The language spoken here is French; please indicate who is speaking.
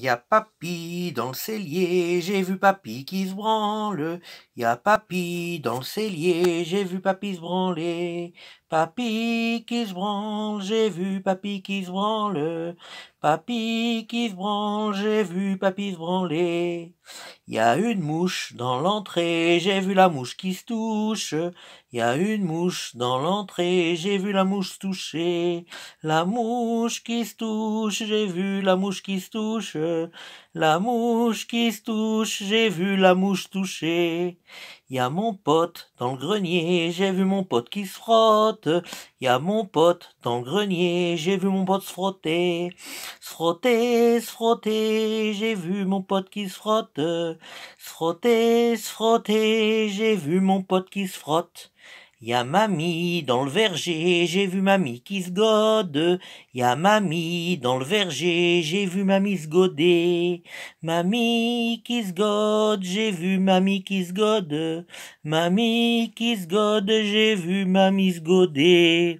Speaker 1: Y a papy dans le cellier, j'ai vu papy qui se branle. Y a papy dans le cellier, j'ai vu papy se branler. Papi qui se branle, j'ai vu papi qui se branle. Papi qui se branle, j'ai vu papi se branler. Y a une mouche dans l'entrée, j'ai vu la mouche qui se touche. Y a une mouche dans l'entrée, j'ai vu la mouche toucher. La mouche qui se touche, j'ai vu la mouche qui se touche. La mouche qui se touche, j'ai vu la mouche toucher. Y a mon pote dans le grenier, j'ai vu mon pote qui se frotte y a mon pote dans le grenier, j'ai vu mon pote se frotter, se frotter, se frotter, j'ai vu mon pote qui se frotte, se frotter, se frotter, j'ai vu mon pote qui se frotte. Y'a mamie dans le verger, j'ai vu mamie qui se gode. Y'a mamie dans le verger, j'ai vu mamie se goder. Mamie qui se gode, j'ai vu mamie qui se gode. Mamie qui se gode, j'ai vu mamie se goder.